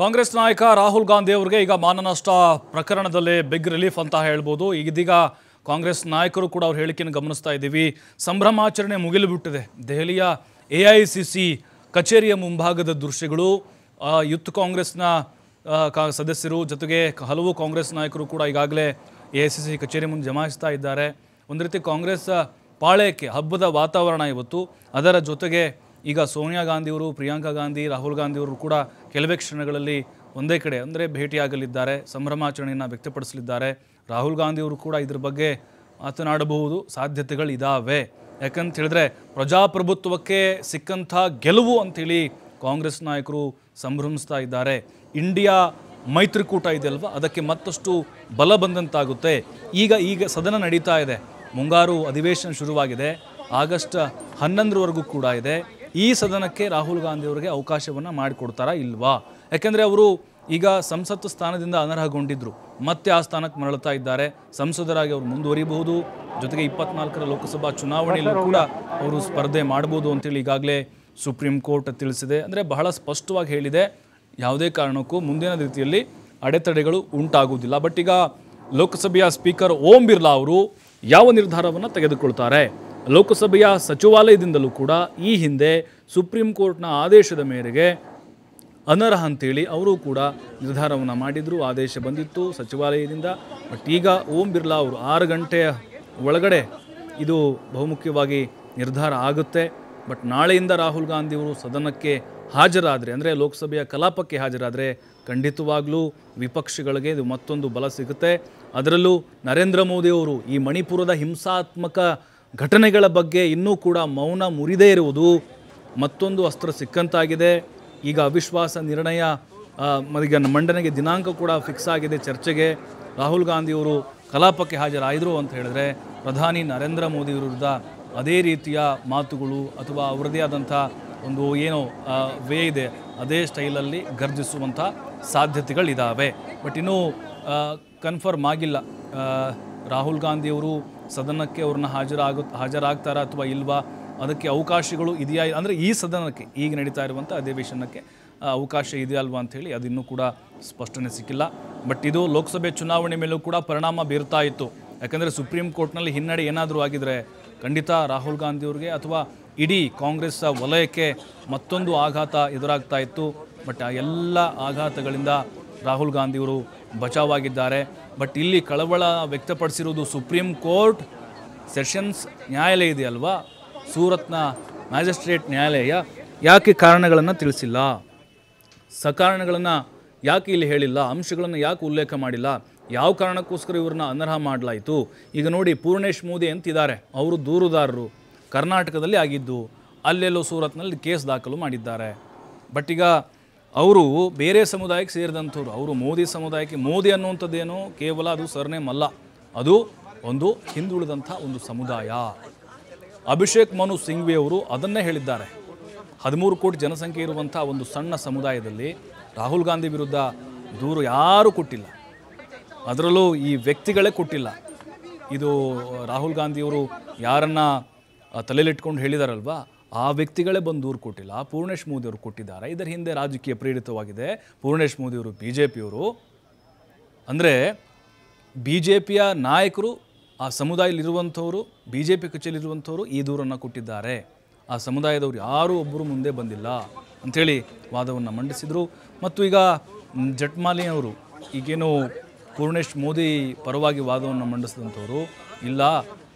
ಕಾಂಗ್ರೆಸ್ ನಾಯಕ ರಾಹುಲ್ ಗಾಂಧಿ ಅವರಿಗೆ ಈಗ ಮಾನನಷ್ಟ ಪ್ರಕರಣದಲ್ಲಿ ಬಿಗ್ ರಿಲೀಫ್ ಅಂತ ಹೇಳ್ಬೋದು ಇದೀಗ ಕಾಂಗ್ರೆಸ್ ನಾಯಕರು ಕೂಡ ಅವ್ರ ಹೇಳಿಕೆಯನ್ನು ಗಮನಿಸ್ತಾ ಇದ್ದೀವಿ ಸಂಭ್ರಮಾಚರಣೆ ಮುಗಿಲುಬಿಟ್ಟಿದೆ ದೆಹಲಿಯ ಎ ಐ ಸಿ ಸಿ ಕಚೇರಿಯ ಮುಂಭಾಗದ ದೃಶ್ಯಗಳು ಯುತ್ ಕಾಂಗ್ರೆಸ್ನ ಸದಸ್ಯರು ಜೊತೆಗೆ ಹಲವು ಕಾಂಗ್ರೆಸ್ ನಾಯಕರು ಕೂಡ ಈಗಾಗಲೇ ಎ ಐ ಸಿ ಸಿ ಕಚೇರಿ ಮುಂದೆ ಜಮಾಯಿಸ್ತಾ ಇದ್ದಾರೆ ಒಂದು ರೀತಿ ಕಾಂಗ್ರೆಸ್ ಪಾಳೇಕೆ ಹಬ್ಬದ ವಾತಾವರಣ ಇವತ್ತು ಅದರ ಜೊತೆಗೆ ಈಗ ಸೋನಿಯಾ ಗಾಂಧಿಯವರು ಪ್ರಿಯಾಂಕಾ ಗಾಂಧಿ ರಾಹುಲ್ ಗಾಂಧಿಯವರು ಕೂಡ ಕೆಲವೇ ಕ್ಷಣಗಳಲ್ಲಿ ಒಂದೇ ಕಡೆ ಅಂದರೆ ಭೇಟಿಯಾಗಲಿದ್ದಾರೆ ಸಂಭ್ರಮಾಚರಣೆಯನ್ನು ವ್ಯಕ್ತಪಡಿಸಲಿದ್ದಾರೆ ರಾಹುಲ್ ಗಾಂಧಿಯವರು ಕೂಡ ಇದ್ರ ಬಗ್ಗೆ ಮಾತನಾಡಬಹುದು ಸಾಧ್ಯತೆಗಳಿದ್ದಾವೆ ಯಾಕಂತ ಹೇಳಿದ್ರೆ ಪ್ರಜಾಪ್ರಭುತ್ವಕ್ಕೆ ಸಿಕ್ಕಂಥ ಗೆಲುವು ಅಂಥೇಳಿ ಕಾಂಗ್ರೆಸ್ ನಾಯಕರು ಸಂಭ್ರಮಿಸ್ತಾ ಇದ್ದಾರೆ ಇಂಡಿಯಾ ಮೈತ್ರಿಕೂಟ ಇದೆಯಲ್ವ ಅದಕ್ಕೆ ಮತ್ತಷ್ಟು ಬಲ ಬಂದಂತಾಗುತ್ತೆ ಈಗ ಈಗ ಸದನ ನಡೀತಾ ಇದೆ ಮುಂಗಾರು ಅಧಿವೇಶನ ಶುರುವಾಗಿದೆ ಆಗಸ್ಟ್ ಹನ್ನೊಂದರವರೆಗೂ ಕೂಡ ಇದೆ ಈ ಸದನಕ್ಕೆ ರಾಹುಲ್ ಗಾಂಧಿ ಅವರಿಗೆ ಅವಕಾಶವನ್ನು ಮಾಡಿಕೊಡ್ತಾರಾ ಇಲ್ವಾ ಯಾಕೆಂದರೆ ಅವರು ಈಗ ಸಂಸತ್ತು ಸ್ಥಾನದಿಂದ ಅನರ್ಹಗೊಂಡಿದ್ದರು ಮತ್ತೆ ಆ ಸ್ಥಾನಕ್ಕೆ ಮರಳುತ್ತಾ ಇದ್ದಾರೆ ಸಂಸದರಾಗಿ ಅವರು ಮುಂದುವರಿಬಹುದು ಜೊತೆಗೆ ಇಪ್ಪತ್ನಾಲ್ಕರ ಲೋಕಸಭಾ ಚುನಾವಣೆಯಲ್ಲೂ ಕೂಡ ಅವರು ಸ್ಪರ್ಧೆ ಮಾಡ್ಬೋದು ಅಂತೇಳಿ ಈಗಾಗಲೇ ಸುಪ್ರೀಂ ಕೋರ್ಟ್ ತಿಳಿಸಿದೆ ಅಂದರೆ ಬಹಳ ಸ್ಪಷ್ಟವಾಗಿ ಹೇಳಿದೆ ಯಾವುದೇ ಕಾರಣಕ್ಕೂ ಮುಂದಿನ ರೀತಿಯಲ್ಲಿ ಅಡೆತಡೆಗಳು ಉಂಟಾಗುವುದಿಲ್ಲ ಬಟ್ ಈಗ ಲೋಕಸಭೆಯ ಸ್ಪೀಕರ್ ಓಂ ಬಿರ್ಲಾ ಅವರು ಯಾವ ನಿರ್ಧಾರವನ್ನು ತೆಗೆದುಕೊಳ್ತಾರೆ ಲೋಕಸಭೆಯ ಸಚಿವಾಲಯದಿಂದಲೂ ಕೂಡ ಈ ಹಿಂದೆ ಸುಪ್ರೀಂ ಕೋರ್ಟ್ನ ಆದೇಶದ ಮೇರೆಗೆ ಅನರ್ಹ ಅಂತೇಳಿ ಅವರು ಕೂಡ ನಿರ್ಧಾರವನ್ನು ಮಾಡಿದರು ಆದೇಶ ಬಂದಿತ್ತು ಸಚಿವಾಲಯದಿಂದ ಬಟ್ ಈಗ ಓಂ ಬಿರ್ಲಾ ಅವರು ಆರು ಗಂಟೆಯ ಒಳಗಡೆ ಇದು ಬಹುಮುಖ್ಯವಾಗಿ ನಿರ್ಧಾರ ಆಗುತ್ತೆ ಬಟ್ ನಾಳೆಯಿಂದ ರಾಹುಲ್ ಗಾಂಧಿಯವರು ಸದನಕ್ಕೆ ಹಾಜರಾದರೆ ಅಂದರೆ ಲೋಕಸಭೆಯ ಕಲಾಪಕ್ಕೆ ಹಾಜರಾದರೆ ಖಂಡಿತವಾಗಲೂ ವಿಪಕ್ಷಗಳಿಗೆ ಇದು ಮತ್ತೊಂದು ಬಲ ಸಿಗುತ್ತೆ ಅದರಲ್ಲೂ ನರೇಂದ್ರ ಮೋದಿಯವರು ಈ ಮಣಿಪುರದ ಹಿಂಸಾತ್ಮಕ ಘಟನೆಗಳ ಬಗ್ಗೆ ಇನ್ನೂ ಕೂಡ ಮೌನ ಮುರಿದೇ ಇರುವುದು ಮತ್ತೊಂದು ಅಸ್ತ್ರ ಸಿಕ್ಕಂತಾಗಿದೆ ಈಗ ಅವಿಶ್ವಾಸ ನಿರ್ಣಯ ಈಗ ಮಂಡನೆಗೆ ದಿನಾಂಕ ಕೂಡ ಫಿಕ್ಸ್ ಆಗಿದೆ ಚರ್ಚೆಗೆ ರಾಹುಲ್ ಗಾಂಧಿಯವರು ಕಲಾಪಕ್ಕೆ ಹಾಜರಾಯಿದ್ರು ಅಂತ ಹೇಳಿದ್ರೆ ಪ್ರಧಾನಿ ನರೇಂದ್ರ ಮೋದಿ ವಿರುದ್ಧ ಅದೇ ರೀತಿಯ ಮಾತುಗಳು ಅಥವಾ ಅವರದೇ ಆದಂಥ ಒಂದು ಏನೋ ವೇ ಇದೆ ಅದೇ ಸ್ಟೈಲಲ್ಲಿ ಗರ್ಜಿಸುವಂಥ ಸಾಧ್ಯತೆಗಳಿದ್ದಾವೆ ಬಟ್ ಇನ್ನೂ ಕನ್ಫರ್ಮ್ ಆಗಿಲ್ಲ ರಾಹುಲ್ ಗಾಂಧಿಯವರು ಸದನಕ್ಕೆ ಅವ್ರನ್ನ ಹಾಜರಾಗ ಹಾಜರಾಗ್ತಾರಾ ಅಥವಾ ಇಲ್ವಾ ಅದಕ್ಕೆ ಅವಕಾಶಗಳು ಇದೆಯಾ ಅಂದರೆ ಈ ಸದನಕ್ಕೆ ಈಗ ನಡೀತಾ ಇರುವಂಥ ಅಧಿವೇಶನಕ್ಕೆ ಅವಕಾಶ ಇದೆಯಾ ಅಲ್ವಾ ಅಂಥೇಳಿ ಅದಿನ್ನೂ ಕೂಡ ಸ್ಪಷ್ಟನೆ ಸಿಕ್ಕಿಲ್ಲ ಬಟ್ ಇದು ಲೋಕಸಭೆ ಚುನಾವಣೆ ಮೇಲೂ ಕೂಡ ಪರಿಣಾಮ ಬೀರ್ತಾ ಇತ್ತು ಯಾಕಂದರೆ ಸುಪ್ರೀಂ ಕೋರ್ಟ್ನಲ್ಲಿ ಹಿನ್ನಡೆ ಏನಾದರೂ ಆಗಿದರೆ ಖಂಡಿತ ರಾಹುಲ್ ಗಾಂಧಿಯವ್ರಿಗೆ ಅಥವಾ ಇಡೀ ಕಾಂಗ್ರೆಸ್ ವಲಯಕ್ಕೆ ಮತ್ತೊಂದು ಆಘಾತ ಎದುರಾಗ್ತಾ ಇತ್ತು ಬಟ್ ಆ ಎಲ್ಲ ಆಘಾತಗಳಿಂದ ರಾಹುಲ್ ಗಾಂಧಿಯವರು ಬಚಾವಾಗಿದ್ದಾರೆ ಬಟ್ ಇಲ್ಲಿ ಕಳವಳ ವ್ಯಕ್ತಪಡಿಸಿರುವುದು ಸುಪ್ರೀಂ ಕೋರ್ಟ್ ಸೆಷನ್ಸ್ ನ್ಯಾಯಾಲಯ ಇದೆಯಲ್ವಾ ಸೂರತ್ನ ಮ್ಯಾಜಿಸ್ಟ್ರೇಟ್ ನ್ಯಾಯಾಲಯ ಯಾಕೆ ಕಾರಣಗಳನ್ನು ತಿಳಿಸಿಲ್ಲ ಸಕಾರಣಗಳನ್ನು ಯಾಕೆ ಇಲ್ಲಿ ಹೇಳಿಲ್ಲ ಅಂಶಗಳನ್ನು ಯಾಕೆ ಉಲ್ಲೇಖ ಮಾಡಿಲ್ಲ ಯಾವ ಕಾರಣಕ್ಕೋಸ್ಕರ ಇವ್ರನ್ನ ಅನರ್ಹ ಮಾಡಲಾಯಿತು ಈಗ ನೋಡಿ ಪೂರ್ಣೇಶ್ ಮೋದಿ ಅಂತಿದ್ದಾರೆ ಅವರು ದೂರುದಾರರು ಕರ್ನಾಟಕದಲ್ಲಿ ಆಗಿದ್ದು ಅಲ್ಲೆಲ್ಲೋ ಸೂರತ್ನಲ್ಲಿ ಕೇಸ್ ದಾಖಲು ಮಾಡಿದ್ದಾರೆ ಬಟ್ ಈಗ ಅವರು ಬೇರೆ ಸಮುದಾಯಕ್ಕೆ ಸೇರಿದಂಥವ್ರು ಅವರು ಮೋದಿ ಸಮುದಾಯಕ್ಕೆ ಮೋದಿ ಅನ್ನುವಂಥದ್ದೇನೋ ಕೇವಲ ಅದು ಸರ್ನೇಮ್ ಅಲ್ಲ ಅದು ಒಂದು ಹಿಂದುಳಿದಂಥ ಒಂದು ಸಮುದಾಯ ಅಭಿಷೇಕ್ ಮನು ಸಿಂಘ್ವಿ ಅವರು ಅದನ್ನೇ ಹೇಳಿದ್ದಾರೆ ಹದಿಮೂರು ಕೋಟಿ ಜನಸಂಖ್ಯೆ ಇರುವಂಥ ಒಂದು ಸಣ್ಣ ಸಮುದಾಯದಲ್ಲಿ ರಾಹುಲ್ ಗಾಂಧಿ ವಿರುದ್ಧ ದೂರು ಯಾರೂ ಕೊಟ್ಟಿಲ್ಲ ಅದರಲ್ಲೂ ಈ ವ್ಯಕ್ತಿಗಳೇ ಕೊಟ್ಟಿಲ್ಲ ಇದು ರಾಹುಲ್ ಗಾಂಧಿಯವರು ಯಾರನ್ನು ತಲೆಯಲ್ಲಿಟ್ಕೊಂಡು ಹೇಳಿದಾರಲ್ವಾ ಆ ವ್ಯಕ್ತಿಗಳೇ ಬಂದು ದೂರು ಕೊಟ್ಟಿಲ್ಲ ಪೂರ್ಣೇಶ್ ಮೋದಿಯವರು ಕೊಟ್ಟಿದ್ದಾರೆ ಇದರ ಹಿಂದೆ ರಾಜಕೀಯ ಪ್ರೇರಿತವಾಗಿದೆ ಪೂರ್ಣೇಶ್ ಮೋದಿಯವರು ಬಿ ಜೆ ಪಿಯವರು ಅಂದರೆ ಬಿ ಜೆ ಪಿಯ ನಾಯಕರು ಆ ಸಮುದಾಯಲ್ಲಿರುವಂಥವರು ಬಿ ಜೆ ಪಿ ಕಚೇರಿಲಿರುವಂಥವರು ಈ ದೂರನ್ನು ಕೊಟ್ಟಿದ್ದಾರೆ ಆ ಸಮುದಾಯದವರು ಯಾರೂ ಒಬ್ಬರು ಮುಂದೆ ಬಂದಿಲ್ಲ ಅಂಥೇಳಿ ವಾದವನ್ನು ಮಂಡಿಸಿದರು ಮತ್ತು ಈಗ ಜಟ್ಮಾಲಿಯವರು ಈಗೇನು ಪೂರ್ಣೇಶ್ ಮೋದಿ ಪರವಾಗಿ ವಾದವನ್ನು ಮಂಡಿಸಿದಂಥವರು ಇಲ್ಲ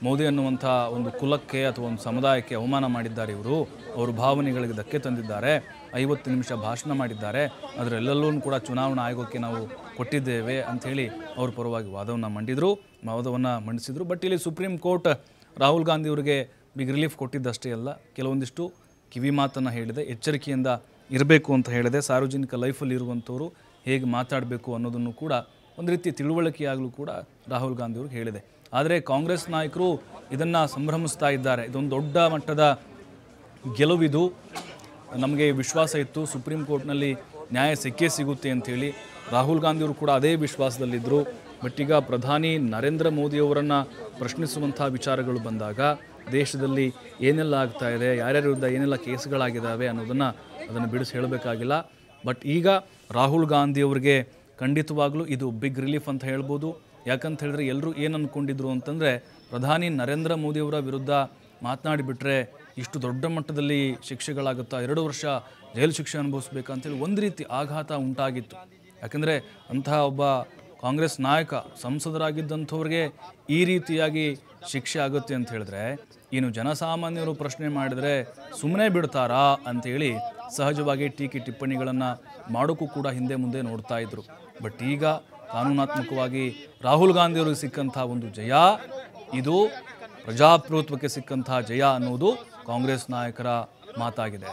ಮೋದಿ ಅನ್ನುವಂಥ ಒಂದು ಕುಲಕ್ಕೆ ಅಥವಾ ಒಂದು ಸಮುದಾಯಕ್ಕೆ ಅವಮಾನ ಮಾಡಿದ್ದಾರೆ ಇವರು ಅವರ ಭಾವನೆಗಳಿಗೆ ಧಕ್ಕೆ ತಂದಿದ್ದಾರೆ ಐವತ್ತು ನಿಮಿಷ ಭಾಷಣ ಮಾಡಿದ್ದಾರೆ ಅದರಲ್ಲೆಲ್ಲೂ ಕೂಡ ಚುನಾವಣಾ ಆಯೋಗಕ್ಕೆ ನಾವು ಕೊಟ್ಟಿದ್ದೇವೆ ಅಂಥೇಳಿ ಅವ್ರ ಪರವಾಗಿ ವಾದವನ್ನು ಮಂಡಿದರು ವಾದವನ್ನು ಮಂಡಿಸಿದರು ಬಟ್ ಇಲ್ಲಿ ಸುಪ್ರೀಂ ಕೋರ್ಟ್ ರಾಹುಲ್ ಗಾಂಧಿ ಅವರಿಗೆ ಬಿಗ್ ರಿಲೀಫ್ ಕೊಟ್ಟಿದ್ದಷ್ಟೇ ಅಲ್ಲ ಕೆಲವೊಂದಿಷ್ಟು ಕಿವಿ ಮಾತನ್ನು ಹೇಳಿದೆ ಎಚ್ಚರಿಕೆಯಿಂದ ಇರಬೇಕು ಅಂತ ಹೇಳಿದೆ ಸಾರ್ವಜನಿಕ ಲೈಫಲ್ಲಿ ಇರುವಂಥವರು ಹೇಗೆ ಮಾತಾಡಬೇಕು ಅನ್ನೋದನ್ನು ಕೂಡ ಒಂದು ರೀತಿ ತಿಳುವಳಿಕೆಯಾಗಲೂ ಕೂಡ ರಾಹುಲ್ ಗಾಂಧಿ ಹೇಳಿದೆ ಆದರೆ ಕಾಂಗ್ರೆಸ್ ನಾಯಕರು ಇದನ್ನು ಸಂಭ್ರಮಿಸ್ತಾ ಇದ್ದಾರೆ ಇದೊಂದು ದೊಡ್ಡ ಮಟ್ಟದ ಗೆಲುವಿದು ನಮಗೆ ವಿಶ್ವಾಸ ಇತ್ತು ಸುಪ್ರೀಂ ಕೋರ್ಟ್ನಲ್ಲಿ ನ್ಯಾಯ ಸಿಕ್ಕೇ ಸಿಗುತ್ತೆ ಅಂಥೇಳಿ ರಾಹುಲ್ ಗಾಂಧಿಯವರು ಕೂಡ ಅದೇ ವಿಶ್ವಾಸದಲ್ಲಿದ್ದರು ಬಟ್ ಈಗ ಪ್ರಧಾನಿ ನರೇಂದ್ರ ಮೋದಿಯವರನ್ನು ಪ್ರಶ್ನಿಸುವಂಥ ವಿಚಾರಗಳು ಬಂದಾಗ ದೇಶದಲ್ಲಿ ಏನೆಲ್ಲ ಆಗ್ತಾ ಇದೆ ಯಾರ್ಯಾರ ವಿರುದ್ಧ ಏನೆಲ್ಲ ಕೇಸ್ಗಳಾಗಿದ್ದಾವೆ ಅನ್ನೋದನ್ನು ಅದನ್ನು ಬಿಡಿಸಿ ಹೇಳಬೇಕಾಗಿಲ್ಲ ಬಟ್ ಈಗ ರಾಹುಲ್ ಗಾಂಧಿಯವ್ರಿಗೆ ಖಂಡಿತವಾಗಲೂ ಇದು ಬಿಗ್ ರಿಲೀಫ್ ಅಂತ ಹೇಳ್ಬೋದು ಯಾಕಂತ ಹೇಳಿದ್ರೆ ಎಲ್ಲರೂ ಏನು ಅಂದ್ಕೊಂಡಿದ್ರು ಅಂತಂದರೆ ಪ್ರಧಾನಿ ನರೇಂದ್ರ ಮೋದಿಯವರ ವಿರುದ್ಧ ಮಾತನಾಡಿಬಿಟ್ರೆ ಇಷ್ಟು ದೊಡ್ಡ ಮಟ್ಟದಲ್ಲಿ ಶಿಕ್ಷೆಗಳಾಗುತ್ತಾ ಎರಡು ವರ್ಷ ಜೈಲು ಶಿಕ್ಷೆ ಅನುಭವಿಸ್ಬೇಕಂತೇಳಿ ಒಂದು ರೀತಿ ಆಘಾತ ಉಂಟಾಗಿತ್ತು ಯಾಕಂದರೆ ಅಂತಹ ಒಬ್ಬ ಕಾಂಗ್ರೆಸ್ ನಾಯಕ ಸಂಸದರಾಗಿದ್ದಂಥವ್ರಿಗೆ ಈ ರೀತಿಯಾಗಿ ಶಿಕ್ಷೆ ಆಗುತ್ತೆ ಅಂತ ಹೇಳಿದ್ರೆ ಏನು ಜನಸಾಮಾನ್ಯರು ಪ್ರಶ್ನೆ ಮಾಡಿದರೆ ಸುಮ್ಮನೆ ಬಿಡ್ತಾರಾ ಅಂತೇಳಿ ಸಹಜವಾಗಿ ಟೀಕೆ ಟಿಪ್ಪಣಿಗಳನ್ನು ಮಾಡೋಕ್ಕೂ ಕೂಡ ಹಿಂದೆ ಮುಂದೆ ನೋಡ್ತಾ ಇದ್ರು ಬಟ್ ಈಗ ಕಾನೂನಾತ್ಮಕವಾಗಿ ರಾಹುಲ್ ಗಾಂಧಿಯವರಿಗೆ ಸಿಕ್ಕಂಥ ಒಂದು ಜಯ ಇದು ಪ್ರಜಾಪ್ರಭುತ್ವಕ್ಕೆ ಸಿಕ್ಕಂಥ ಜಯ ಅನ್ನೋದು ಕಾಂಗ್ರೆಸ್ ನಾಯಕರ ಮಾತಾಗಿದೆ